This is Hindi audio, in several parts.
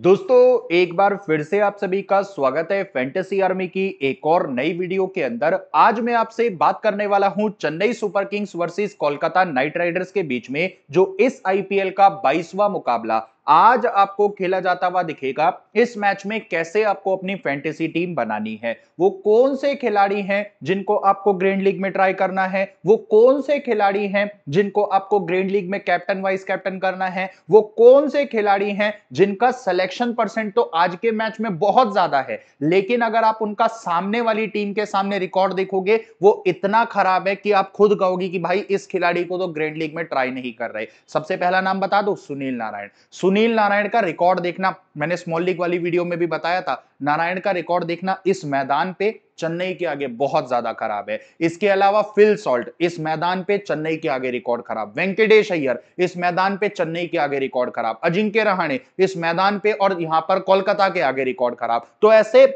दोस्तों एक बार फिर से आप सभी का स्वागत है फैंटेसी आर्मी की एक और नई वीडियो के अंदर आज मैं आपसे बात करने वाला हूं Chennai Super Kings versus Kolkata Knight Riders के बीच में जो इस आईपीएल का 22वां मुकाबला आज आपको खेला जाता हुआ दिखेगा इस मैच में कैसे आपको अपनी फैंटेसी टीम बनानी है वो कौन से खिलाड़ी हैं जिनको आपको ग्रैंड लीग में ट्राई करना है वो कौन से खिलाड़ी हैं जिनको आपको ग्रैंड लीग में कैप्टन वाइस कैप्टन करना है वो कौन से खिलाड़ी हैं जिनका सिलेक्शन परसेंट तो आज के मैच में बहुत ज्यादा है लेकिन अगर आप उनका सामने वाली टीम के सामने रिकॉर्ड देखोगे वो इतना खराब है कि आप खुद कहोगे कि भाई इस खिलाड़ी को तो ग्रैंड लीग में ट्राई नहीं कर रहे सबसे पहला नाम बता दो सुनील नारायण सुनील नारायण का रिकॉर्ड देखना मैंने स्मॉल लीग वाली वीडियो में भी बताया था नारायण का रिकॉर्ड देखना इस मैदान पे चेन्नई के आगे बहुत ज्यादा खराब है इसके अलावा फिल सॉल्ट इस मैदान पे चेन्नई के आगे रिकॉर्ड खराब वेंकटेश अय्यर इस मैदान पे चेन्नई के आगे रिकॉर्ड खराब अजिंक्य रहाणे इस मैदान पे और यहां पर कोलकाता के आगे रिकॉर्ड खराब तो ऐसे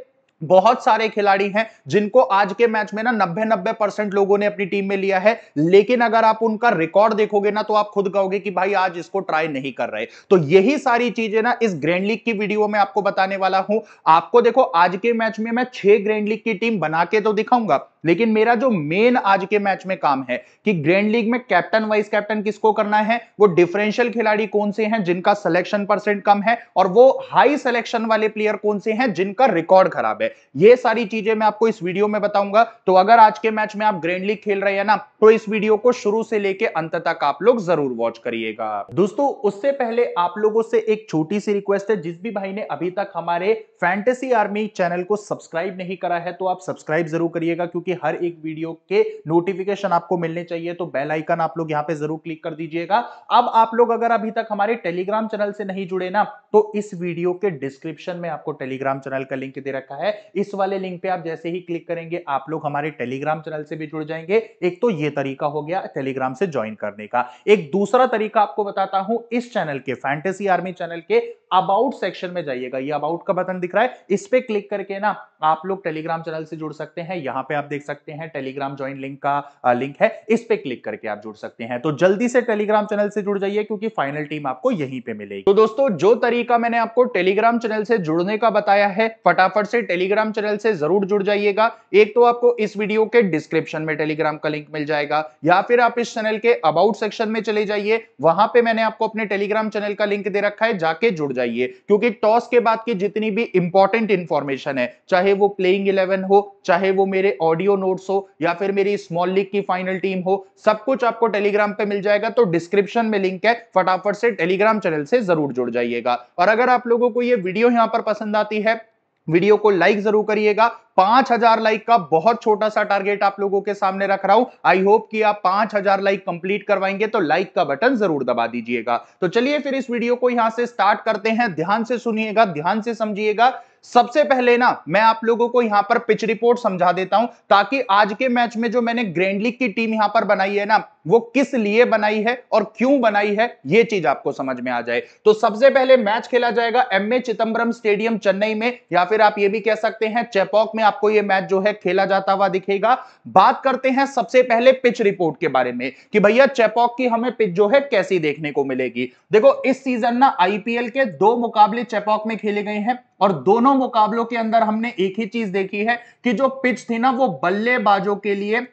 बहुत सारे खिलाड़ी हैं जिनको आज के मैच में ना नब्बे नब्बे परसेंट लोगों ने अपनी टीम में लिया है लेकिन अगर आप उनका रिकॉर्ड देखोगे ना तो आप खुद कहोगे कि भाई आज इसको ट्राई नहीं कर रहे तो यही सारी चीजें ना इस ग्रैंड लीग की वीडियो में आपको बताने वाला हूं आपको देखो आज के मैच में मैं छह ग्रैंड लीग की टीम बना के तो दिखाऊंगा लेकिन मेरा जो मेन आज के मैच में काम है कि ग्रैंड लीग में कैप्टन वाइस कैप्टन किसको करना है वो डिफरेंशियल खिलाड़ी कौन से हैं जिनका सिलेक्शन परसेंट कम है और वो हाई सिलेक्शन वाले प्लेयर कौन से हैं जिनका रिकॉर्ड खराब है ये सारी चीजें मैं आपको इस वीडियो में बताऊंगा तो अगर आज के मैच में आप ग्रैंड लीग खेल रहे हैं ना तो इस वीडियो को शुरू से लेकर अंत तक आप लोग जरूर वॉच करिएगा दोस्तों उससे पहले आप लोगों से एक छोटी सी रिक्वेस्ट है जिस भी भाई ने अभी तक हमारे फैंटेसी आर्मी चैनल को सब्सक्राइब नहीं करा है तो आप सब्सक्राइब जरूर करिएगा क्योंकि की हर एक वीडियो के नोटिफिकेशन आपको मिलने चाहिए तो बेल आइकन आप लोग यहां पे जरूर क्लिक कर दीजिएगा अब आप लोग अगर अभी तक हमारे टेलीग्राम चैनल से नहीं जुड़े ना तो इस वीडियो के डिस्क्रिप्शन में आपको टेलीग्राम चैनल का लिंक दे रखा है इस वाले लिंक पे आप जैसे ही क्लिक करेंगे आप लोग हमारे टेलीग्राम चैनल से भी जुड़ जाएंगे एक तो ये तरीका हो गया टेलीग्राम से ज्वाइन करने का एक दूसरा तरीका आपको बताता हूं इस चैनल के फैंटेसी आर्मी चैनल के अबाउट सेक्शन में जाइएगा ये अबाउट का बटन दिख रहा है इस पे क्लिक करके ना आप लोग टेलीग्राम चैनल से जुड़ सकते हैं यहां पे आप देख सकते हैं टेलीग्राम ज्वाइन लिंक का लिंक है इस पे क्लिक करके आप जुड़ सकते हैं तो जल्दी से टेलीग्राम चैनल से जुड़ जाइए क्योंकि फाइनल टीम आपको यहीं पे मिलेगी तो दोस्तों जो तरीका मैंने आपको टेलीग्राम चैनल से जुड़ने का बताया है फटाफट से टेलीग्राम चैनल से जरूर जुड़ जाइएगा एक तो आपको इस वीडियो के डिस्क्रिप्शन में टेलीग्राम का लिंक मिल जाएगा या फिर आप इस चैनल के अबाउट सेक्शन में चले जाइए वहां पर मैंने आपको अपने टेलीग्राम चैनल का लिंक दे रखा है जाके जुड़ जाइए क्योंकि टॉस के बाद की जितनी भी इंपॉर्टेंट इंफॉर्मेशन है चाहे चाहे वो प्लेइंग इलेवन हो चाहे वो मेरे ऑडियो नोट्स हो या फिर मेरी स्मॉल लीग की फाइनल टीम हो सब कुछ आपको टेलीग्राम पे मिल जाएगा तो डिस्क्रिप्शन में लिंक है फटाफट से टेलीग्राम चैनल से जरूर जुड़ जाइएगा और अगर आप लोगों को ये वीडियो यहाँ पर पसंद आती है वीडियो को लाइक जरूर करिएगा पांच हजार लाइक का बहुत छोटा सा टारगेट आप लोगों के सामने रख रहा हूं आई होप कि आप पांच हजार लाइक कंप्लीट करवाएंगे तो लाइक का बटन जरूर दबा दीजिएगा तो चलिए फिर इस वीडियो को यहां से स्टार्ट करते हैं ध्यान से सुनिएगा ध्यान से समझिएगा सबसे पहले ना मैं आप लोगों को यहां पर पिच रिपोर्ट समझा देता हूं ताकि आज के मैच में जो मैंने ग्रैंड लीग की टीम यहां पर बनाई है ना वो किस लिए बनाई है और क्यों बनाई है ये चीज आपको समझ में आ जाए तो सबसे पहले मैच खेला जाएगा M A Chidambaram Stadium Chennai में या फिर आप ये भी कह सकते हैं चेपॉक में आपको ये मैच जो है खेला जाता हुआ दिखेगा बात करते हैं सबसे पहले पिच रिपोर्ट के बारे में कि भैया चेपॉक की हमें पिच जो है कैसी देखने को मिलेगी देखो इस सीजन ना आईपीएल के दो मुकाबले चेपॉक में खेले गए हैं और दोनों मुकाबलों के अंदर हमने एक ही चीज देखी है कि जो पिच थी ना वो बल्लेबाजों के लिए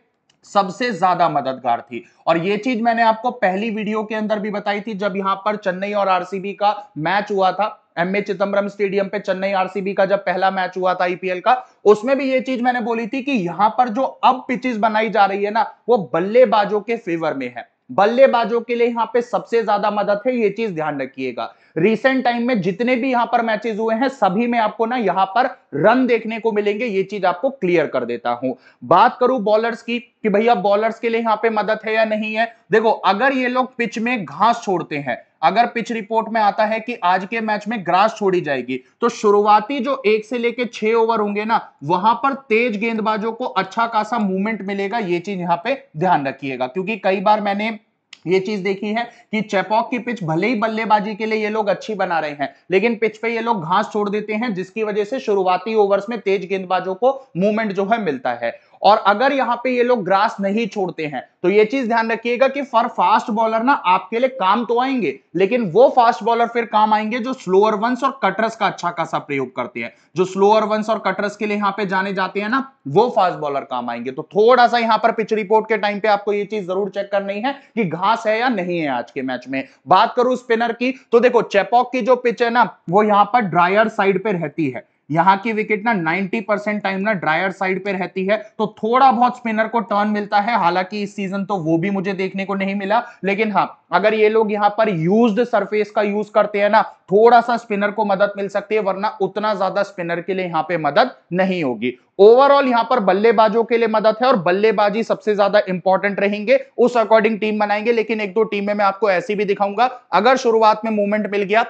सबसे ज्यादा मददगार थी और ये चीज मैंने आपको पहली वीडियो के अंदर भी बताई थी जब यहां पर चेन्नई और आरसीबी का मैच हुआ था एम ए चिदम्बरम स्टेडियम पे चेन्नई आरसीबी का जब पहला मैच हुआ था आईपीएल का उसमें भी ये चीज मैंने बोली थी कि यहां पर जो अब पिचेस बनाई जा रही है ना वो बल्लेबाजों के फेवर में है बल्लेबाजों के लिए यहां पे सबसे ज्यादा मदद है ये चीज ध्यान रखिएगा रिसेंट टाइम में जितने भी यहां पर मैचेस हुए हैं सभी में आपको ना यहां पर रन देखने को मिलेंगे ये चीज आपको क्लियर कर देता हूं बात करूं बॉलर्स की कि भैया बॉलर्स के लिए यहां पे मदद है या नहीं है देखो अगर ये लोग पिच में घास छोड़ते हैं अगर पिच रिपोर्ट में आता है कि आज के मैच में ग्रास छोड़ी जाएगी तो शुरुआती जो एक से लेकर छह ओवर होंगे ना वहां पर तेज गेंदबाजों को अच्छा खासा मूवमेंट मिलेगा ये चीज यहाँ पे ध्यान रखिएगा क्योंकि कई बार मैंने ये चीज देखी है कि चेपॉक की पिच भले ही बल्लेबाजी के लिए ये लोग अच्छी बना रहे हैं लेकिन पिच पे ये लोग घास छोड़ देते हैं जिसकी वजह से शुरुआती ओवर्स में तेज गेंदबाजों को मूवमेंट जो है मिलता है और अगर यहाँ पे ये लोग ग्रास नहीं छोड़ते हैं तो ये चीज ध्यान रखिएगा कि फॉर फास्ट बॉलर ना आपके लिए काम तो आएंगे लेकिन वो फास्ट बॉलर फिर काम आएंगे जो स्लोअर वंस और कटर्स का अच्छा खासा प्रयोग करते हैं जो स्लोअर वंस और कटर्स के लिए यहां पे जाने जाते हैं ना वो फास्ट बॉलर काम आएंगे तो थोड़ा सा यहाँ पर पिच रिपोर्ट के टाइम पे आपको ये चीज जरूर चेक करनी है कि घास है या नहीं है आज के मैच में बात करूं स्पिनर की तो देखो चेपॉक की जो पिच है ना वो यहाँ पर ड्रायर साइड पर रहती है यहां की विकेट ना 90 परसेंट टाइम ना ड्रायर साइड पे रहती है तो थोड़ा बहुत स्पिनर को टर्न मिलता है हालांकि इस सीजन तो वो भी मुझे देखने को नहीं मिला लेकिन हाँ अगर ये लोग यहां पर यूज्ड सरफेस का यूज करते हैं ना थोड़ा सा स्पिनर को मदद मिल सकती है वरना उतना ज्यादा स्पिनर के लिए यहां पर मदद नहीं होगी ओवरऑल यहां पर बल्लेबाजों के लिए मदद है और बल्लेबाजी सबसे ज्यादा इंपॉर्टेंट रहेंगे उस अकॉर्डिंग टीम बनाएंगे लेकिन एक दो टीम में मैं आपको ऐसी भी दिखाऊंगा अगर शुरुआत में मूवमेंट मिल गया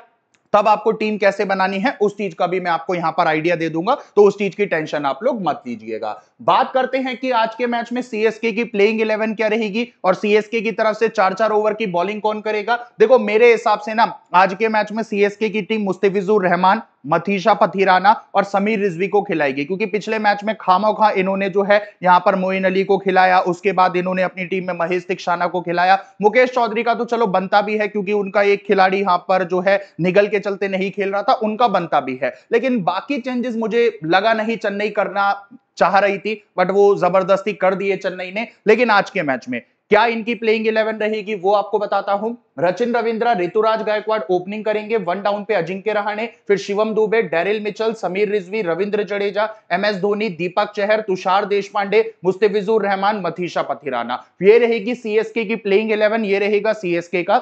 तब आपको टीम कैसे बनानी है उस चीज का भी मैं आपको यहां पर आइडिया दे दूंगा तो उस चीज की टेंशन आप लोग मत लीजिएगा बात करते हैं कि आज के मैच में सीएसके की प्लेइंग इलेवन क्या रहेगी और सीएसके की तरफ से चार चार ओवर की बॉलिंग कौन करेगा देखो मेरे हिसाब से ना आज के मैच में सीएसके की टीम मुस्तफिजुर रहमान मथीशा पथिराना और समीर रिजवी को खिलाएगी क्योंकि पिछले मैच में खामोखा इन्होंने जो है यहां पर मोइन अली को खिलाया उसके बाद इन्होंने अपनी टीम में महेश तिक्षाना को खिलाया मुकेश चौधरी का तो चलो बनता भी है क्योंकि उनका एक खिलाड़ी यहां पर जो है निगल के चलते नहीं खेल रहा था उनका बनता भी है लेकिन बाकी चेंजेस मुझे लगा नहीं चेन्नई करना चाह रही थी बट वो जबरदस्ती कर दिए चेन्नई ने लेकिन आज के मैच में क्या इनकी प्लेइंग इलेवन रहेगी वो आपको बताता हूं रचिन रविंद्र ऋतुराज गायकवाड़ ओपनिंग करेंगे वन डाउन पे अजिंक्य रहाणे फिर Shivam Dube Daryl Mitchell Sameer Rizvi Ravindra Jadeja M S Dhoni Deepak Chahar Tushar Deshpande Mustafizur Rahman Matheesha Pathirana ये रहेगी सीएसके की प्लेइंग इलेवन ये रहेगा सीएसके का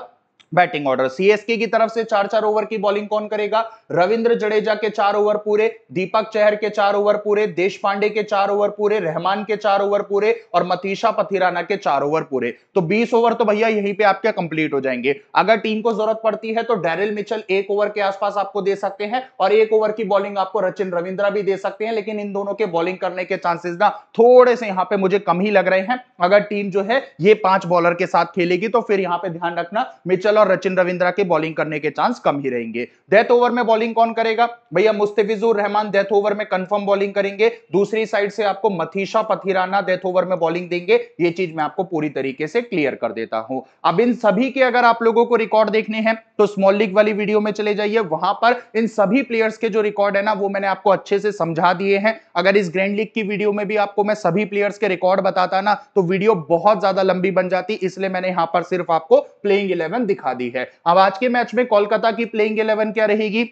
बैटिंग ऑर्डर सीएसके की तरफ से चार चार ओवर की बॉलिंग कौन करेगा रविंद्र जडेजा के चार ओवर पूरे दीपक चहर के चार ओवर पूरे देश पांडे के चार ओवर पूरे रहमान के चार ओवर पूरे और मतीशा पथिराना के चार ओवर पूरे तो बीस ओवर तो भैया यहीं पे आपके कंप्लीट हो जाएंगे अगर टीम को जरूरत पड़ती है तो डेरिल मिचल एक ओवर के आसपास आपको दे सकते हैं और एक ओवर की बॉलिंग आपको रचिन रविंद्रा भी दे सकते हैं लेकिन इन दोनों के बॉलिंग करने के चांसेस ना थोड़े से यहाँ पे मुझे कम ही लग रहे हैं अगर टीम जो है ये पांच बॉलर के साथ खेलेगी तो फिर यहाँ पे ध्यान रखना मिचल और रचिन रविंद्रा के बॉलिंग करने के चांस कम ही रहेंगे डेथ ओवर में बॉलिंग कौन करेगा भैया मुस्तफिजुर रहमान डेथ ओवर में कंफर्म बॉलिंग करेंगे दूसरी साइड से आपको मथीशा पथिराना डेथ ओवर में बॉलिंग देंगे ये चीज मैं आपको पूरी तरीके से क्लियर कर देता हूं अब इन सभी के अगर आप लोगों को रिकॉर्ड देखने हैं तो स्मॉल लीग वाली वीडियो में चले जाइए वहां पर इन सभी प्लेयर्स के जो रिकॉर्ड है ना वो मैंने आपको अच्छे से समझा दिए हैं अगर इस ग्रैंड लीग की वीडियो में भी आपको मैं सभी प्लेयर्स के रिकॉर्ड बताता ना तो वीडियो बहुत ज्यादा लंबी बन जाती इसलिए मैंने यहां पर सिर्फ आपको प्लेइंग इलेवन दिखा दिखा दी है अब आज के मैच में कोलकाता की प्लेइंग इलेवन क्या रहेगी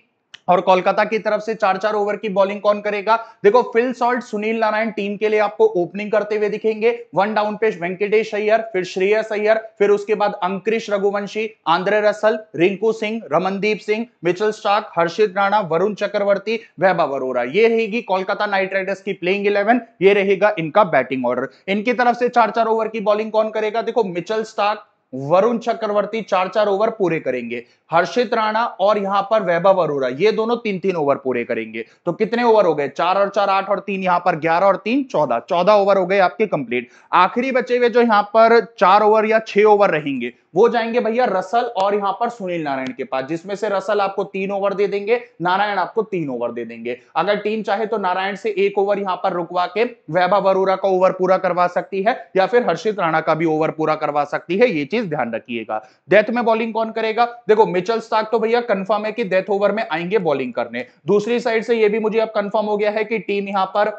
और कोलकाता की तरफ से चार चार ओवर की बॉलिंग कौन करेगा देखो Phil Salt Sunil Narine team के लिए आपको ओपनिंग करते हुए दिखेंगे वन डाउन पे वेंकटेश अय्यर फिर श्रेयस अय्यर फिर उसके बाद Angkrish Raghuvanshi Andre Russell Rinku Singh Ramandeep Singh Mitchell Starc Harshit Rana Varun Chakravarthy Vaibhav Arora ये रहेगी कोलकाता नाइट राइडर्स की प्लेइंग इलेवन ये रहेगा इनका बैटिंग ऑर्डर इनकी तरफ से चार चार ओवर की बॉलिंग कौन करेगा देखो मिचल स्टाक वरुण चक्रवर्ती चार चार ओवर पूरे करेंगे हर्षित राणा और यहां पर वैभव अरोरा ये दोनों तीन तीन ओवर पूरे करेंगे तो कितने ओवर हो गए चार और चार आठ और तीन यहां पर ग्यारह और तीन चौदह चौदह ओवर हो गए आपके कंप्लीट आखिरी बचे हुए जो यहां पर चार ओवर या छह ओवर रहेंगे वो जाएंगे भैया रसल और यहां पर सुनील नारायण के पास जिसमें से रसल आपको तीन ओवर दे देंगे नारायण आपको तीन ओवर दे देंगे अगर टीम चाहे तो नारायण से एक ओवर यहां पर रुकवा के वैभव अरोरा का ओवर पूरा करवा सकती है या फिर हर्षित राणा का भी ओवर पूरा करवा सकती है ये चीज ध्यान रखिएगा डेथ में बॉलिंग कौन करेगा देखो मिचल स्टार्क तो भैया कंफर्म है कि डेथ ओवर में आएंगे बॉलिंग करने दूसरी साइड से यह भी मुझे अब कंफर्म हो गया है कि टीम यहां पर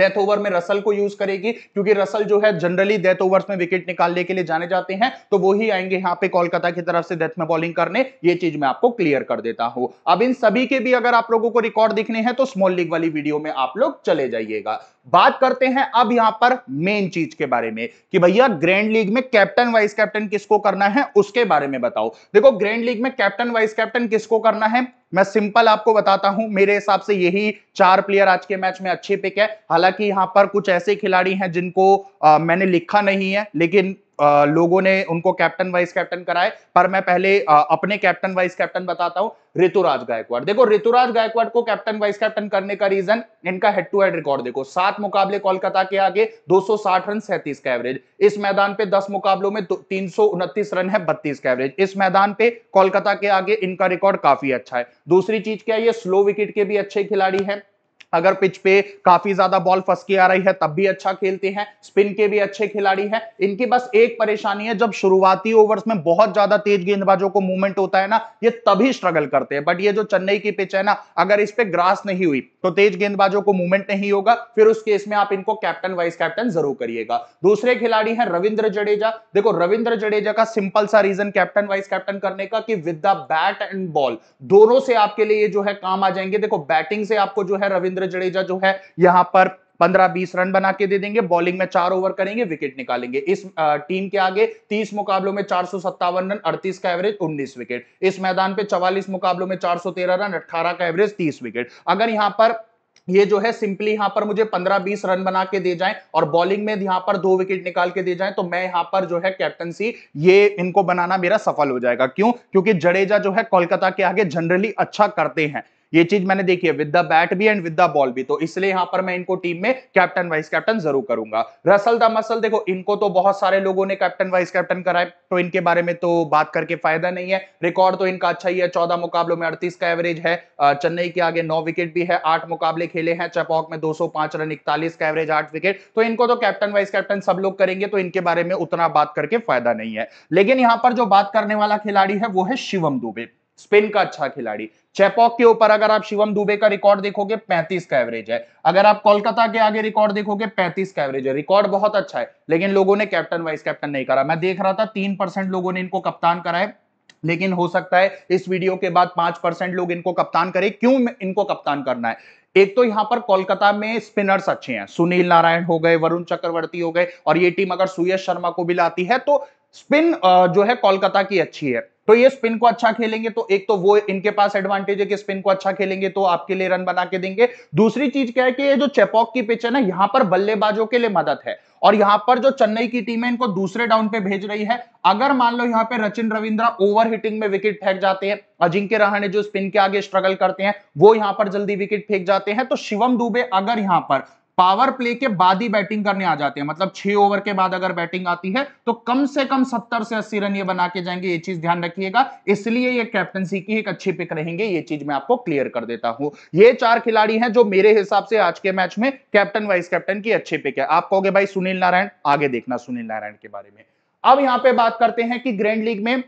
डेथ ओवर में रसल को यूज करेगी क्योंकि रसल जो है जनरली डेथ ओवर्स में विकेट निकालने के लिए जाने जाते हैं तो वो ही आएंगे यहाँ पे कोलकाता की तरफ से डेथ में बॉलिंग करने ये चीज मैं आपको क्लियर कर देता हूं अब इन सभी के भी अगर आप लोगों को रिकॉर्ड दिखने हैं तो स्मॉल लीग वाली वीडियो में आप लोग चले जाइएगा बात करते हैं अब यहां पर मेन चीज के बारे में कि भैया ग्रैंड लीग में कैप्टन वाइस कैप्टन किसको करना है उसके बारे में बताओ देखो ग्रैंड लीग में कैप्टन वाइस कैप्टन किसको करना है मैं सिंपल आपको बताता हूं मेरे हिसाब से यही चार प्लेयर आज के मैच में अच्छे पिक है हालांकि यहां पर कुछ ऐसे खिलाड़ी हैं जिनको आ, मैंने लिखा नहीं है लेकिन आ, लोगों ने उनको कैप्टन वाइस कैप्टन कराए पर मैं पहले आ, अपने कैप्टन वाइस कैप्टन बताता हूं ऋतुराज गायकवाड़ देखो ऋतुराज गायकवाड़ को कैप्टन वाइस कैप्टन करने का रीजन इनका हेड टू हेड रिकॉर्ड देखो सात मुकाबले कोलकाता के आगे 260 रन सैंतीस का एवरेज इस मैदान पे 10 मुकाबलों में तीन रन है बत्तीस का एवरेज इस मैदान पे कोलकाता के आगे इनका रिकॉर्ड काफी अच्छा है दूसरी चीज क्या है ये स्लो विकेट के भी अच्छे खिलाड़ी है अगर पिच पे काफी ज्यादा बॉल फंस के आ रही है तब भी अच्छा खेलते हैं स्पिन के भी अच्छे खिलाड़ी है इनकी बस एक परेशानी है जब शुरुआती ओवर्स में बहुत ज्यादा तेज गेंदबाजों को मूवमेंट होता है ना ये तभी स्ट्रगल करते हैं बट ये जो चेन्नई की पिच है ना अगर इस पर ग्रास नहीं हुई तो तेज गेंदबाजों को मूवमेंट नहीं होगा फिर उस केस में आप इनको कैप्टन वाइस कैप्टन जरूर करिएगा दूसरे खिलाड़ी हैं रविंद्र जडेजा देखो रविंद्र जडेजा का सिंपल सा रीजन कैप्टन वाइस कैप्टन करने का कि with the bat and ball दोनों से आपके लिए जो है काम आ जाएंगे देखो बैटिंग से आपको जो है रविंद्र रविंद्र जडेजा जो है यहां पर 15-20 रन बना के दे देंगे बॉलिंग में चार ओवर करेंगे विकेट निकालेंगे इस टीम के आगे 30 मुकाबलों में चार रन 38 का एवरेज 19 विकेट इस मैदान पे 44 मुकाबलों में चार रन 18 का एवरेज 30 विकेट अगर यहां पर ये जो है सिंपली यहां पर मुझे 15-20 रन बना के दे जाएं और बॉलिंग में यहां पर दो विकेट निकाल के दे जाएं तो मैं यहां पर जो है कैप्टनसी ये इनको बनाना मेरा सफल हो जाएगा क्यों क्योंकि जडेजा जो है कोलकाता के आगे जनरली अच्छा करते हैं ये चीज मैंने देखी है विद द बैट भी एंड विद द बॉल भी तो इसलिए यहां पर मैं इनको टीम में कैप्टन वाइस कैप्टन जरूर करूंगा रसल द मसल देखो इनको तो बहुत सारे लोगों ने कैप्टन वाइस कैप्टन कराए तो इनके बारे में तो बात करके फायदा नहीं है रिकॉर्ड तो इनका अच्छा ही है चौदह मुकाबलों में अड़तीस का एवरेज है चेन्नई के आगे नौ विकेट भी है आठ मुकाबले खेले हैं चपॉक में दो रन इकतालीस का एवरेज आठ विकेट तो इनको तो कैप्टन वाइस कैप्टन सब लोग करेंगे तो इनके बारे में उतना बात करके फायदा नहीं है लेकिन यहां पर जो बात करने वाला खिलाड़ी है वो है शिवम दुबे स्पिन का अच्छा खिलाड़ी चेपॉक के ऊपर अगर आप शिवम दुबे का रिकॉर्ड देखोगे 35 का एवरेज है अगर आप कोलकाता के आगे रिकॉर्ड देखोगे 35 का एवरेज है रिकॉर्ड बहुत अच्छा है लेकिन लोगों ने कैप्टन वाइस कैप्टन नहीं करा मैं देख रहा था तीन परसेंट लोगों ने इनको कप्तान करा है लेकिन हो सकता है इस वीडियो के बाद पांच परसेंट लोग इनको कप्तान करे क्यों इनको कप्तान करना है एक तो यहां पर कोलकाता में स्पिनर्स अच्छे हैं सुनील नारायण हो गए वरुण चक्रवर्ती हो गए और ये टीम अगर सुयश शर्मा को भी लाती है तो स्पिन जो है कोलकाता की अच्छी है तो ये स्पिन को अच्छा खेलेंगे तो एक तो वो इनके पास एडवांटेज है कि स्पिन को अच्छा खेलेंगे तो आपके लिए रन बना के देंगे दूसरी चीज क्या है कि ये जो चेपॉक की पिच है ना यहां पर बल्लेबाजों के लिए मदद है और यहां पर जो चेन्नई की टीम है इनको दूसरे डाउन पे भेज रही है अगर मान लो यहाँ पे रचिन रविंद्रा ओवर हिटिंग में विकेट फेंक जाते हैं अजिंक्य रहाणे जो स्पिन के आगे स्ट्रगल करते हैं वो यहां पर जल्दी विकेट फेंक जाते हैं तो शिवम दुबे अगर यहां पर पावर प्ले के बाद ही बैटिंग करने आ जाते हैं मतलब छह ओवर के बाद अगर बैटिंग आती है तो कम से कम सत्तर से अस्सी रन ये बना के जाएंगे ये चीज ध्यान रखिएगा इसलिए ये कैप्टनसी की एक अच्छी पिक रहेंगे ये चीज मैं आपको क्लियर कर देता हूं ये चार खिलाड़ी हैं जो मेरे हिसाब से आज के मैच में कैप्टन वाइस कैप्टन की अच्छी पिक है आप कहोगे भाई सुनील नारायण आगे देखना सुनील नारायण के बारे में अब यहां पे बात करते हैं कि ग्रैंड लीग में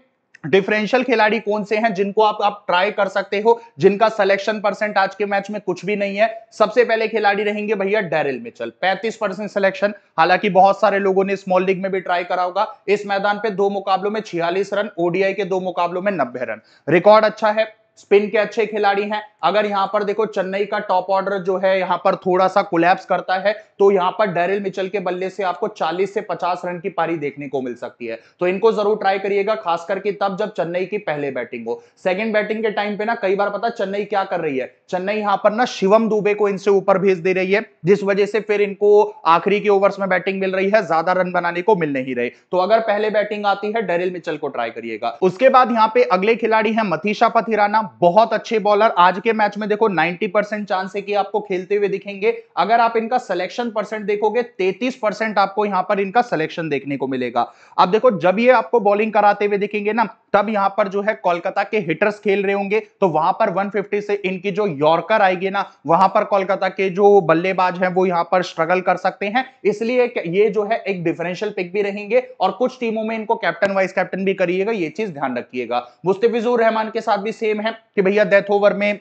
डिफरेंशियल खिलाड़ी कौन से हैं जिनको आप आप ट्राई कर सकते हो जिनका सिलेक्शन परसेंट आज के मैच में कुछ भी नहीं है सबसे पहले खिलाड़ी रहेंगे भैया डेरिल मिचल 35 परसेंट सिलेक्शन हालांकि बहुत सारे लोगों ने स्मॉल लीग में भी ट्राई करा होगा इस मैदान पे दो मुकाबलों में छियालीस रन ओडीआई के दो मुकाबलों में नब्बे रन रिकॉर्ड अच्छा है स्पिन के अच्छे खिलाड़ी हैं अगर यहां पर देखो चेन्नई का टॉप ऑर्डर जो है यहां पर थोड़ा सा कोलैप्स करता है तो यहां पर डेरिल मिचल के बल्ले से आपको 40 से 50 रन की पारी देखने को मिल सकती है तो इनको जरूर ट्राई करिएगा खास करके तब जब चेन्नई की पहले बैटिंग हो सेकंड बैटिंग के टाइम पे ना कई बार पता चेन्नई क्या कर रही है चेन्नई यहां पर ना शिवम दुबे को इनसे ऊपर भेज दे रही है जिस वजह से फिर इनको आखिरी के ओवर्स में बैटिंग मिल रही है ज्यादा रन बनाने को मिल नहीं रहे तो अगर पहले बैटिंग आती है डेरिल मिचल को ट्राई करिएगा उसके बाद यहाँ पे अगले खिलाड़ी है मथीशा पथिराना बहुत अच्छे बॉलर आज के मैच में देखो 90 परसेंट चांस है कि आपको खेलते हुए दिखेंगे अगर आप इनका सिलेक्शन परसेंट देखोगे 33 परसेंट आपको यहां पर इनका सिलेक्शन देखने को मिलेगा अब देखो जब ये आपको बॉलिंग कराते हुए दिखेंगे ना तब यहां पर जो है कोलकाता के हिटर्स खेल रहे होंगे तो वहां पर वन से इनकी जो यॉर्कर आएगी ना वहां पर कोलकाता के जो बल्लेबाज है वो यहां पर स्ट्रगल कर सकते हैं इसलिए ये जो है एक डिफरेंशियल पिक भी रहेंगे और कुछ टीमों में इनको कैप्टन वाइस कैप्टन भी करिएगा ये चीज ध्यान रखिएगा मुस्तफिजुर रहमान के साथ भी सेम है कि भैया डेथ ओवर में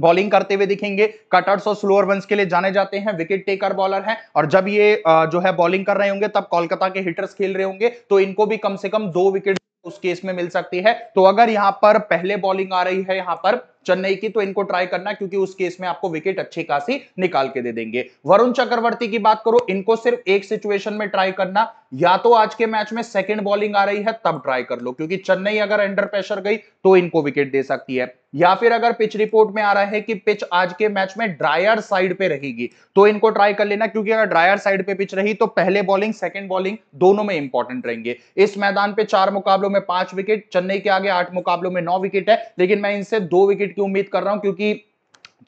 बॉलिंग करते हुए दिखेंगे कटर्स और स्लोअर वंस के लिए जाने जाते हैं विकेट टेकर बॉलर हैं और जब ये जो है बॉलिंग कर रहे होंगे तब कोलकाता के हिटर्स खेल रहे होंगे तो इनको भी कम से कम दो विकेट उस केस में मिल सकती है तो अगर यहां पर पहले बॉलिंग आ रही है यहां पर चेन्नई की तो इनको ट्राई करना क्योंकि उस केस में आपको विकेट अच्छी खासी निकाल के दे देंगे वरुण चक्रवर्ती की बात करो इनको सिर्फ एक सिचुएशन में ट्राई करना या तो आज के मैच में सेकंड बॉलिंग आ रही है तब ट्राई कर लो क्योंकि चेन्नई अगर अंडर प्रेशर गई तो इनको विकेट दे सकती है या फिर अगर पिच रिपोर्ट में आ रहा है कि पिच आज के मैच में ड्रायर साइड पे रहेगी तो इनको ट्राई कर लेना क्योंकि अगर ड्रायर साइड पे पिच रही तो पहले बॉलिंग सेकंड बॉलिंग दोनों में इंपॉर्टेंट रहेंगे इस मैदान पे चार मुकाबलों में पांच विकेट चेन्नई के आगे आठ मुकाबलों में नौ विकेट है लेकिन मैं इनसे दो विकेट विकेट की उम्मीद कर रहा हूं क्योंकि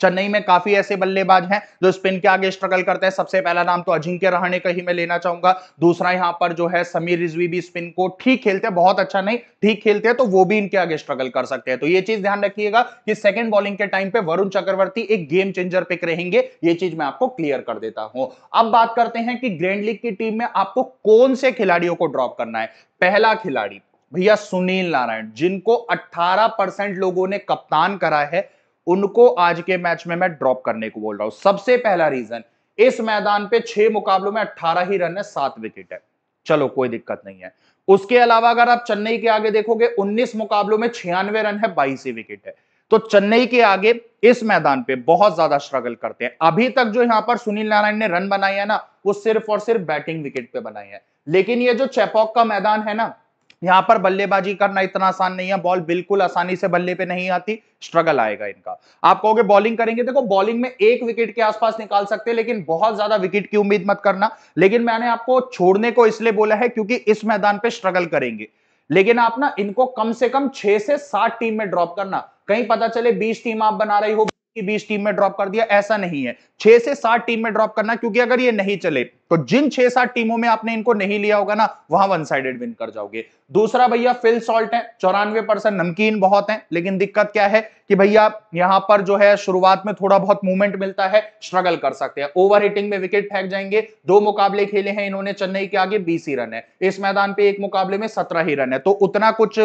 चेन्नई में काफी ऐसे बल्लेबाज हैं जो स्पिन के आगे स्ट्रगल करते हैं सबसे पहला नाम तो अजिंक्य रहाणे का ही मैं लेना चाहूंगा दूसरा यहां पर जो है समीर रिजवी भी स्पिन को ठीक खेलते हैं बहुत अच्छा नहीं ठीक खेलते हैं तो वो भी इनके आगे स्ट्रगल कर सकते हैं तो ये चीज ध्यान रखिएगा कि सेकंड बॉलिंग के टाइम पे वरुण चक्रवर्ती एक गेम चेंजर पिक रहेंगे ये चीज मैं आपको क्लियर कर देता हूं अब बात करते हैं कि ग्रैंड लीग की टीम में आपको कौन से खिलाड़ियों को ड्रॉप करना है पहला खिलाड़ी भैया सुनील नारायण जिनको 18 परसेंट लोगों ने कप्तान करा है उनको आज के मैच में मैं ड्रॉप करने को बोल रहा हूं सबसे पहला रीजन इस मैदान पे छह मुकाबलों में 18 ही रन है सात विकेट है चलो कोई दिक्कत नहीं है उसके अलावा अगर आप चेन्नई के आगे देखोगे 19 मुकाबलों में छियानवे रन है बाईस ही विकेट है तो चेन्नई के आगे इस मैदान पे बहुत ज्यादा स्ट्रगल करते हैं अभी तक जो यहां पर सुनील नारायण ने रन बनाई है ना वो सिर्फ और सिर्फ बैटिंग विकेट पे बनाई है लेकिन ये जो चेपॉक का मैदान है ना यहां पर बल्लेबाजी करना इतना आसान नहीं है बॉल बिल्कुल आसानी से बल्ले पे नहीं आती स्ट्रगल आएगा इनका आप कहोगे बॉलिंग करेंगे देखो बॉलिंग में एक विकेट के आसपास निकाल सकते हैं लेकिन बहुत ज्यादा विकेट की उम्मीद मत करना लेकिन मैंने आपको छोड़ने को इसलिए बोला है क्योंकि इस मैदान पे स्ट्रगल करेंगे लेकिन आप ना इनको कम से कम छह से सात टीम में ड्रॉप करना कहीं पता चले बीस टीम आप बना रही हो की बीस टीम में ड्रॉप कर दिया ऐसा नहीं है छह से सात टीम में ड्रॉप करना क्योंकि अगर ये नहीं चले तो जिन छह सात टीमों में आपने इनको नहीं लिया होगा ना वहां वन साइडेड विन कर जाओगे दूसरा भैया फिल सॉल्ट है चौरानवे परसेंट नमकीन बहुत है लेकिन दिक्कत क्या है कि भैया यहां पर जो है शुरुआत में थोड़ा बहुत मूवमेंट मिलता है स्ट्रगल कर सकते हैं ओवर हिटिंग में विकेट फेंक जाएंगे दो मुकाबले खेले हैं इन्होंने चेन्नई के आगे बीस ही रन है इस मैदान पर एक मुकाबले में सत्रह ही रन है तो उतना कुछ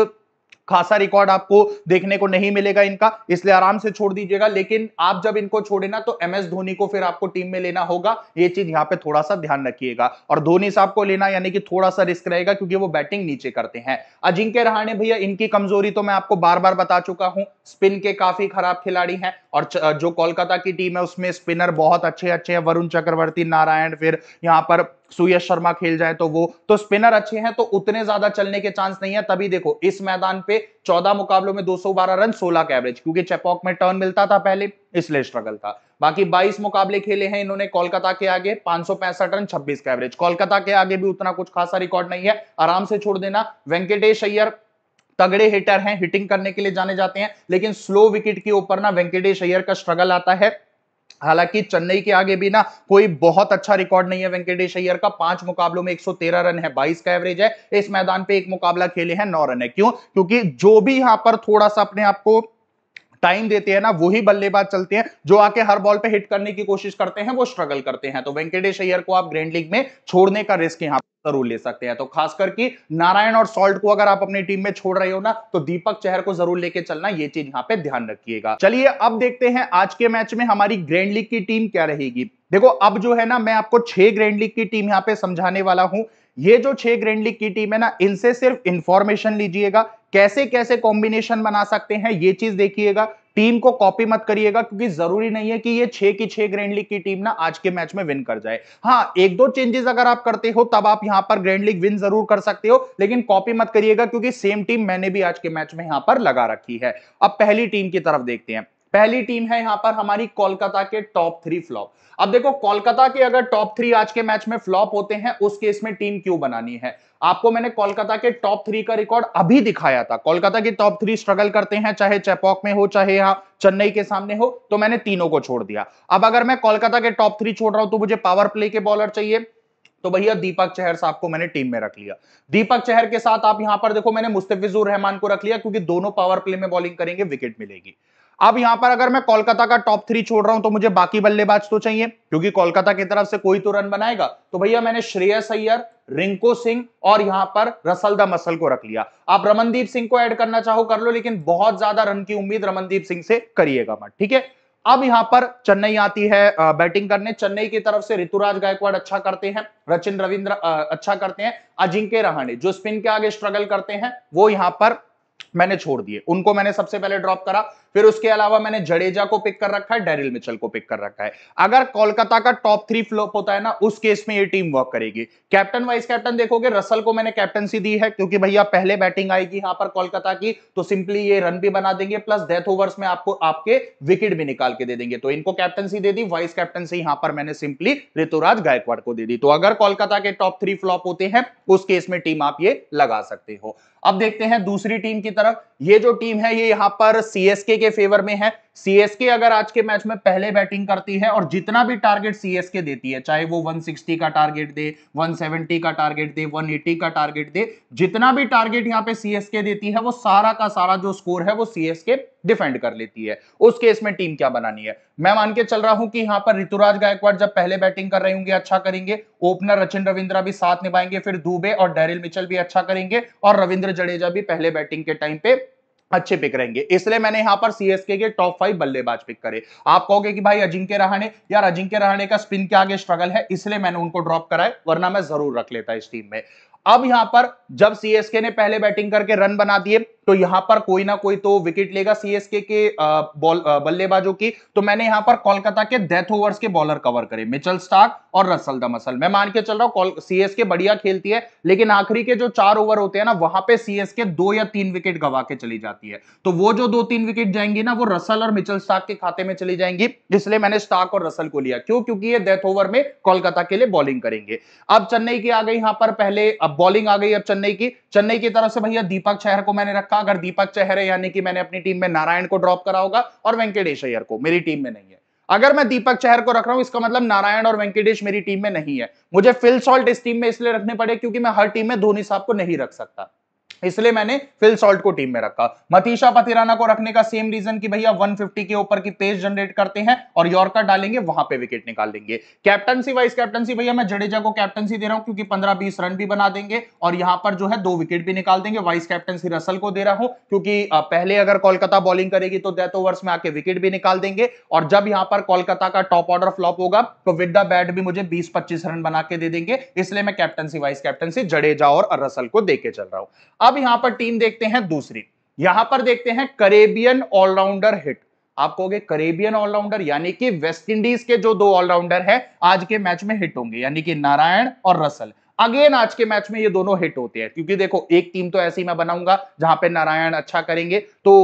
खासा रिकॉर्ड आपको देखने को नहीं मिलेगा इनका इसलिए आराम से छोड़ दीजिएगा लेकिन आप जब इनको छोड़े ना तो एम एस धोनी को फिर आपको टीम में लेना होगा ये चीज यहाँ पे थोड़ा सा ध्यान रखिएगा और धोनी साहब को लेना यानी कि थोड़ा सा रिस्क रहेगा क्योंकि वो बैटिंग नीचे करते हैं अजिंक्य रहाणे भैया इनकी कमजोरी तो मैं आपको बार बार बता चुका हूं स्पिन के काफी खराब खिलाड़ी हैं और जो कोलकाता की टीम है उसमें स्पिनर बहुत अच्छे अच्छे हैं वरुण चक्रवर्ती नारायण फिर यहाँ पर सुयश शर्मा खेल जाए तो वो तो स्पिनर अच्छे हैं तो उतने ज्यादा चलने के चांस नहीं है तभी देखो इस मैदान पे 14 मुकाबलों में 212 रन 16 का एवरेज क्योंकि चेपॉक में टर्न मिलता था पहले इसलिए स्ट्रगल था बाकी 22 मुकाबले खेले हैं इन्होंने कोलकाता के आगे पांच रन 26 का एवरेज कोलकाता के आगे भी उतना कुछ खासा रिकॉर्ड नहीं है आराम से छोड़ देना वेंकटेश अय्यर तगड़े हिटर हैं हिटिंग करने के लिए जाने जाते हैं लेकिन स्लो विकेट के ऊपर ना वेंकटेश अय्यर का स्ट्रगल आता है हालांकि चेन्नई के आगे भी ना कोई बहुत अच्छा रिकॉर्ड नहीं है वेंकटेश अय्यर का पांच मुकाबलों में 113 रन है 22 का एवरेज है इस मैदान पे एक मुकाबला खेले हैं नौ रन है क्यों क्योंकि जो भी यहां पर थोड़ा सा अपने आप को टाइम देते हैं ना वही बल्लेबाज चलते हैं जो आके हर बॉल पे हिट करने की कोशिश करते हैं वो स्ट्रगल करते हैं तो वेंकटेश अयर को आप ग्रैंड लीग में छोड़ने का रिस्क यहाँ जरूर ले सकते हैं तो खासकर की नारायण और सॉल्ट को अगर आप अपनी टीम में छोड़ रहे हो ना तो दीपक चेहर को जरूर लेके चलना ये चीज यहाँ पे ध्यान रखिएगा चलिए अब देखते हैं आज के मैच में हमारी ग्रैंड लीग की टीम क्या रहेगी देखो अब जो है ना मैं आपको छह ग्रैंड लीग की टीम यहाँ पे समझाने वाला हूँ ये जो छह ग्रैंड लीग की टीम है ना इनसे सिर्फ इंफॉर्मेशन लीजिएगा कैसे कैसे कॉम्बिनेशन बना सकते हैं ये चीज देखिएगा टीम को कॉपी मत करिएगा क्योंकि जरूरी नहीं है कि ये छह की छह ग्रैंड लीग की टीम ना आज के मैच में विन कर जाए हाँ एक दो चेंजेस अगर आप करते हो तब आप यहां पर ग्रैंड लीग विन जरूर कर सकते हो लेकिन कॉपी मत करिएगा क्योंकि सेम टीम मैंने भी आज के मैच में यहां पर लगा रखी है अब पहली टीम की तरफ देखते हैं पहली टीम है यहां पर हमारी कोलकाता के टॉप थ्री फ्लॉप अब देखो कोलकाता के अगर टॉप थ्री आज के मैच में फ्लॉप होते हैं उस केस में टीम क्यों बनानी है आपको मैंने कोलकाता के टॉप थ्री का रिकॉर्ड अभी दिखाया था कोलकाता के टॉप थ्री स्ट्रगल करते हैं चाहे चैपॉक में हो चाहे यहां चेन्नई के सामने हो तो मैंने तीनों को छोड़ दिया अब अगर मैं कोलकाता के टॉप थ्री छोड़ रहा हूं तो मुझे पावर प्ले के बॉलर चाहिए तो भैया दीपक चहर साहब को मैंने टीम में रख लिया दीपक चहर के साथ आप यहां पर देखो मैंने मुस्तफिजुर रहमान को रख लिया क्योंकि दोनों पावर प्ले में बॉलिंग करेंगे विकेट मिलेगी अब यहां पर अगर मैं कोलकाता का टॉप थ्री छोड़ रहा हूं तो मुझे बाकी बल्लेबाज तो चाहिए क्योंकि कोलकाता की तरफ से कोई तो रन बनाएगा तो भैया मैंने श्रेयस अय्यर रिंको सिंह और यहां पर रसल द मसल को रख लिया आप रमनदीप सिंह को ऐड करना चाहो कर लो लेकिन बहुत ज्यादा रन की उम्मीद रमनदीप सिंह से करिएगा मत ठीक है अब यहां पर चेन्नई आती है बैटिंग करने चेन्नई की तरफ से ऋतुराज गायकवाड़ अच्छा करते हैं रचिन रविंद्र अच्छा करते हैं अजिंक्य रहाणे जो स्पिन के आगे स्ट्रगल करते हैं वो यहां पर मैंने छोड़ दिए उनको मैंने सबसे पहले ड्रॉप करा फिर उसके अलावा मैंने जडेजा को पिक कर रखा है डेरिल मिचल को पिक कर रखा है अगर कोलकाता का टॉप थ्री फ्लॉप होता है ना उस केस में ये टीम वर्क करेगी कैप्टन वाइस कैप्टन देखोगे रसल को मैंने कैप्टनसी दी है क्योंकि भैया पहले बैटिंग आएगी यहां पर कोलकाता की तो सिंपली ये रन भी बना देंगे प्लस डेथ ओवर्स में आपको आपके विकेट भी निकाल के दे देंगे तो इनको कैप्टनसी दे दी वाइस कैप्टनसी यहां पर मैंने सिंपली ऋतुराज गायकवाड़ को दे दी तो अगर कोलकाता के टॉप थ्री फ्लॉप होते हैं उस केस में टीम आप ये लगा सकते हो अब देखते हैं दूसरी टीम की तरफ ये जो टीम है ये यहां पर सीएसके के फेवर में है सीएसके अगर आज के मैच में पहले बैटिंग करती है और जितना भी टारगेट सीएसके देती है चाहे वो 160 का टारगेट दे 170 का टारगेट दे 180 का टारगेट दे जितना भी टारगेट यहां पे सीएसके देती है वो सारा का सारा जो स्कोर है वो सीएसके डिफेंड कर लेती है उस केस में टीम क्या बनानी है मैं मान के चल रहा हूं कि यहां पर ऋतुराज गायकवाड़ जब पहले बैटिंग कर रहे होंगे अच्छा करेंगे ओपनर रचिन रविंद्रा भी साथ निभाएंगे फिर दुबे और डेरिल मिचल भी अच्छा करेंगे और रविंद्र जडेजा भी पहले बैटिंग के टाइम पे अच्छे पिक रहेंगे इसलिए मैंने यहां पर सीएसके के टॉप फाइव बल्लेबाज पिक करे आप कहोगे कि भाई अजिंक्य रहाणे यार अजिंक्य रहाणे का स्पिन के आगे स्ट्रगल है इसलिए मैंने उनको ड्रॉप कराए वरना मैं जरूर रख लेता इस टीम में अब यहां पर जब सीएसके ने पहले बैटिंग करके रन बना दिए तो यहां पर कोई ना कोई तो विकेट लेगा सीएसके के बल्लेबाजों की तो मैंने यहां पर कोलकाता के डेथ ओवर्स के बॉलर कवर करे मिचल स्टार्क और रसल दमसल मैं मान के चल रहा हूं सीएसके बढ़िया खेलती है लेकिन आखिरी के जो चार ओवर होते हैं ना वहां पे सीएसके दो या तीन विकेट गवा के चली जाती है तो वो जो दो तीन विकेट जाएंगी ना वो रसल और मिचल स्टार्क के खाते में चली जाएंगी इसलिए मैंने स्टार्क और रसल को लिया क्यों क्योंकि ये डेथ ओवर में कोलकाता के लिए बॉलिंग करेंगे अब चेन्नई की आ गई यहां पर पहले अब बॉलिंग आ गई अब चेन्नई की चेन्नई की तरफ से भैया दीपक शहर को मैंने रखा पक्का अगर दीपक चेहरे यानी कि मैंने अपनी टीम में नारायण को ड्रॉप करा होगा और वेंकटेश अयर को मेरी टीम में नहीं है अगर मैं दीपक चेहर को रख रहा हूं इसका मतलब नारायण और वेंकटेश मेरी टीम में नहीं है मुझे फिल सॉल्ट इस टीम में इसलिए रखने पड़े क्योंकि मैं हर टीम में धोनी साहब को नहीं रख सकता इसलिए मैंने फिल सॉल्ट को टीम में रखा मतीशा पतिराना को रखने का सेम रीजन कि भैया 150 के ऊपर की पेस जनरेट करते हैं और यॉर्कर डालेंगे वहां पे विकेट निकाल देंगे कैप्टनसी वाइस कैप्टनसी भैया मैं जडेजा को कैप्टनसी दे रहा हूं क्योंकि 15-20 रन भी बना देंगे और यहां पर जो है दो विकेट भी निकाल देंगे वाइस कैप्टनसी रसल को दे रहा हूं क्योंकि पहले अगर कोलकाता बॉलिंग करेगी तो डेथ ओवर्स में आके विकेट भी निकाल देंगे और जब यहां पर कोलकाता का टॉप ऑर्डर फ्लॉप होगा तो विद द बैट भी मुझे बीस पच्चीस रन बना के दे देंगे इसलिए मैं कैप्टनसी वाइस कैप्टनसी जडेजा और रसल को देकर चल रहा हूं अब यहां पर टीम देखते हैं दूसरी यहां पर देखते हैं करेबियन ऑलराउंडर हिट आप कहोगे करेबियन ऑलराउंडर यानी कि वेस्ट इंडीज के जो दो ऑलराउंडर हैं आज के मैच में हिट होंगे यानी कि नारायण और रसल अगेन आज के मैच में ये दोनों हिट होते हैं क्योंकि देखो एक टीम तो ऐसी मैं बनाऊंगा जहां पे नारायण अच्छा करेंगे तो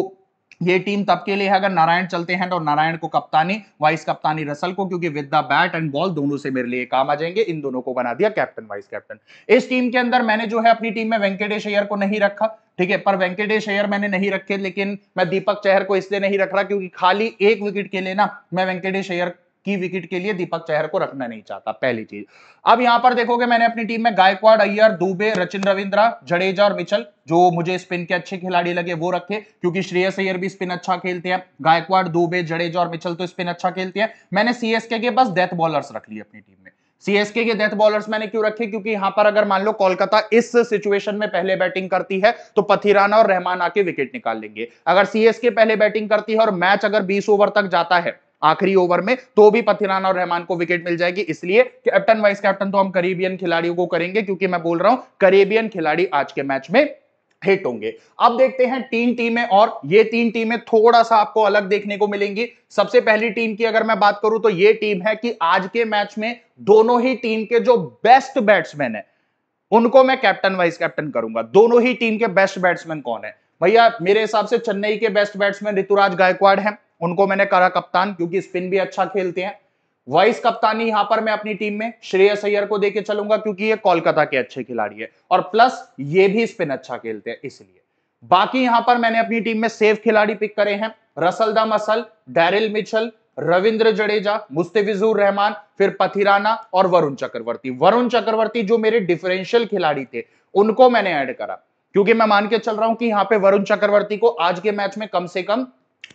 ये टीम तब के लिए है अगर नारायण चलते हैं तो नारायण को कप्तानी वाइस कप्तानी रसल को क्योंकि with the bat and ball दोनों से मेरे लिए काम आ जाएंगे इन दोनों को बना दिया कैप्टन वाइस कैप्टन इस टीम के अंदर मैंने जो है अपनी टीम में वेंकटेश अयर को नहीं रखा ठीक है पर वेंकटेश अयर मैंने नहीं रखे लेकिन मैं दीपक चहर को इसलिए नहीं रख रहा क्योंकि खाली एक विकेट के लिए ना मैं वेंकटेश अयर की विकेट के लिए दीपक चहर को रखना नहीं चाहता पहली चीज अब यहां पर देखोगे मैंने अपनी टीम में गायकवाड़ अय्यर दुबे रचिन रविंद्रा जडेजा और मिचल जो मुझे स्पिन के अच्छे खिलाड़ी लगे वो रखे क्योंकि श्रेयस अय्यर भी स्पिन अच्छा खेलते हैं गायकवाड़ दुबे जडेजा और मिचल तो स्पिन अच्छा खेलते हैं मैंने सीएसके के बस डेथ बॉलर्स रख लिया अपनी टीम में सीएसके के डेथ बॉलर्स मैंने क्यों रखे क्योंकि यहां पर अगर मान लो कोलकाता इस सिचुएशन में पहले बैटिंग करती है तो पथिराना और रहमान आके विकेट निकाल लेंगे अगर सीएसके पहले बैटिंग करती है और मैच अगर बीस ओवर तक जाता है आखिरी ओवर में तो भी पथिराना और रहमान को विकेट मिल जाएगी इसलिए कैप्टन वाइस कैप्टन तो हम करेबियन खिलाड़ियों को करेंगे क्योंकि मैं बोल रहा हूं करेबियन खिलाड़ी आज के मैच में हिट होंगे अब देखते हैं तीन टीमें और ये तीन टीमें थोड़ा सा आपको अलग देखने को मिलेंगी सबसे पहली टीम की अगर मैं बात करूं तो ये टीम है कि आज के मैच में दोनों ही टीम के जो बेस्ट बैट्समैन है उनको मैं कैप्टन वाइस कैप्टन करूंगा दोनों ही टीम के बेस्ट बैट्समैन कौन है भैया मेरे हिसाब से चेन्नई के बेस्ट बैट्समैन ऋतुराज गायकवाड़ हैं उनको मैंने करा कप्तान क्योंकि स्पिन भी अच्छा खेलते हैं वाइस कप्तानी यहां पर मैं अपनी टीम में श्रेय सैयर को देके चलूंगा क्योंकि ये कोलकाता के अच्छे खिलाड़ी है और प्लस ये भी स्पिन अच्छा खेलते हैं इसलिए बाकी यहां पर मैंने अपनी टीम में सेफ खिलाड़ी पिक करे हैं Russell the muscle Daryl Mitchell Ravindra Jadeja Mustafizur Rahman फिर पथिराना और वरुण चक्रवर्ती वरुण चक्रवर्ती जो मेरे डिफरेंशियल खिलाड़ी थे उनको मैंने ऐड करा क्योंकि मैं मान के चल रहा हूं कि यहां पे वरुण चक्रवर्ती को आज के मैच में कम से कम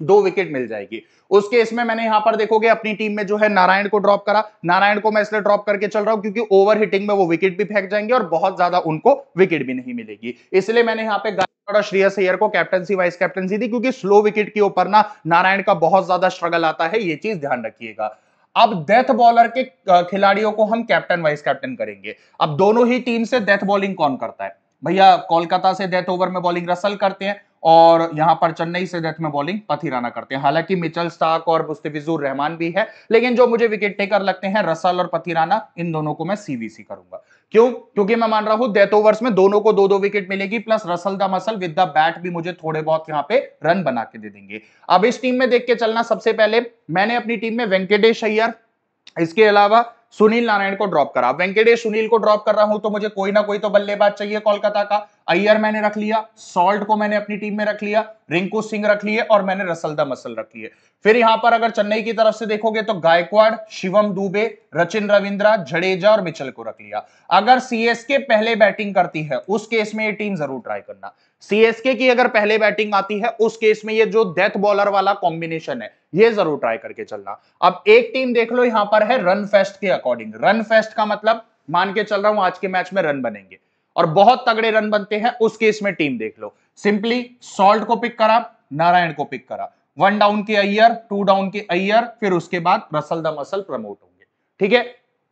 दो विकेट मिल जाएगी उसके इसमें मैंने यहां पर देखोगे अपनी टीम में जो है नारायण को ड्रॉप करा नारायण को मैं इसलिए ड्रॉप करके चल रहा हूं क्योंकि ओवर हिटिंग में वो विकेट भी फेंक जाएंगे और बहुत ज्यादा उनको विकेट भी नहीं मिलेगी इसलिए मैंने यहां पे और श्रेयस को कैप्टनसी वाइस कैप्टनसी दी क्योंकि स्लो विकेट के ऊपर ना नारायण का बहुत ज्यादा स्ट्रगल आता है ये चीज ध्यान रखिएगा अब डेथ बॉलर के खिलाड़ियों को हम कैप्टन वाइस कैप्टन करेंगे अब दोनों ही टीम से डेथ बॉलिंग कौन करता है भैया कोलकाता से डेथ ओवर में बॉलिंग रसल करते हैं और यहां पर चेन्नई से डेथ में बॉलिंग राना करते हैं हालांकि मिचल स्टार्क और मुस्तफिजुर रहमान भी है लेकिन जो मुझे विकेट टेकर लगते हैं रसल और राना इन दोनों को मैं सीवीसी करूंगा क्यों क्योंकि मैं मान रहा हूं डेथ ओवर्स में दोनों को दो दो विकेट मिलेगी plus Russell the muscle with the bat भी मुझे थोड़े बहुत यहाँ पे रन बना के दे देंगे अब इस टीम में देख के चलना सबसे पहले मैंने अपनी टीम में वेंकटेश अय्यर इसके अलावा सुनील नारायण को ड्रॉप करा वेंकटेश सुनील को ड्रॉप कर रहा हूं तो मुझे कोई ना कोई तो बल्लेबाज चाहिए कोलकाता का अय्यर मैंने रख लिया सॉल्ट को मैंने अपनी टीम में रख लिया रिंकू सिंह रख लिए और मैंने रसलदा मसल रख लिए फिर यहां पर अगर चेन्नई की तरफ से देखोगे तो गायकवाड़ शिवम दुबे रचिन रविंद्रा जडेजा और मिचल को रख लिया अगर सीएसके पहले बैटिंग करती है उस केस में ये टीम जरूर ट्राई करना सीएसके की अगर पहले बैटिंग आती है उस केस में ये जो डेथ बॉलर वाला कॉम्बिनेशन है ये जरूर ट्राई करके चलना अब एक टीम देख लो यहां पर है रन फेस्ट के अकॉर्डिंग रन फेस्ट का मतलब मान के चल रहा हूं आज के मैच में रन बनेंगे और बहुत तगड़े रन बनते हैं उस केस में टीम देख लो सिंपली सॉल्ट को पिक करा नारायण को पिक करा वन डाउन के अयर टू डाउन के अयर फिर उसके बाद रसल द मसल प्रमोट होंगे ठीक है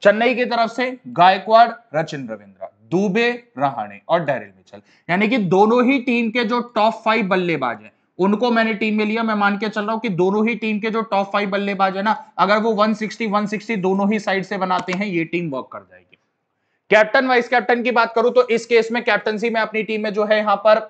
चेन्नई की तरफ से गायकवाड़ रचिन रविंद्र दुबे रहाणे और डेरिल मिचल यानी कि दोनों ही टीम के जो टॉप फाइव बल्लेबाज हैं उनको मैंने टीम में लिया मैं मान के चल रहा हूं कि दोनों ही टीम के जो टॉप फाइव बल्लेबाज है ना अगर वो 160 160 दोनों ही साइड से बनाते हैं ये टीम वर्क कर जाएगी कैप्टन वाइस कैप्टन की बात करूं तो इस केस में कैप्टनसी में अपनी टीम में जो है यहां पर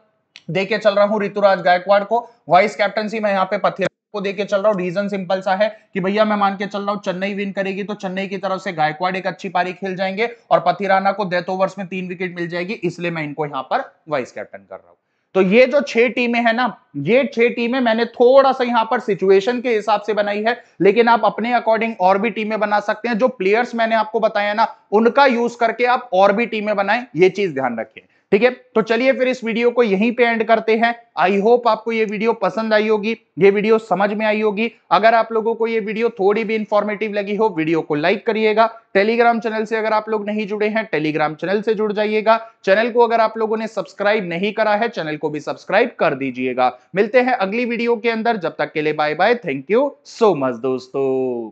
देके चल रहा हूं ऋतुराज गायकवाड़ को वाइस कैप्टनसी में यहां पे पथिर को देके चल रहा हूँ रीजन सिंपल सा है कि भैया मैं मान के चल रहा हूँ चेन्नई विन करेगी तो चेन्नई की तरफ से गायकवाड़ एक अच्छी पारी खेल जाएंगे और पथिराना को डेथ ओवर्स में तीन विकेट मिल जाएगी इसलिए मैं इनको यहां पर वाइस कैप्टन कर रहा हूं तो ये जो छह टीमें हैं ना ये छह टीमें मैंने थोड़ा सा यहां पर सिचुएशन के हिसाब से बनाई है लेकिन आप अपने अकॉर्डिंग और भी टीमें बना सकते हैं जो प्लेयर्स मैंने आपको बताया ना उनका यूज करके आप और भी टीमें बनाएं ये चीज ध्यान रखें ठीक है तो चलिए फिर इस वीडियो को यहीं पे एंड करते हैं आई होप आपको ये वीडियो पसंद आई होगी ये वीडियो समझ में आई होगी अगर आप लोगों को ये वीडियो थोड़ी भी इंफॉर्मेटिव लगी हो वीडियो को लाइक करिएगा टेलीग्राम चैनल से अगर आप लोग नहीं जुड़े हैं टेलीग्राम चैनल से जुड़ जाइएगा चैनल को अगर आप लोगों ने सब्सक्राइब नहीं करा है चैनल को भी सब्सक्राइब कर दीजिएगा मिलते हैं अगली वीडियो के अंदर जब तक के लिए bye bye thank you so much दोस्तों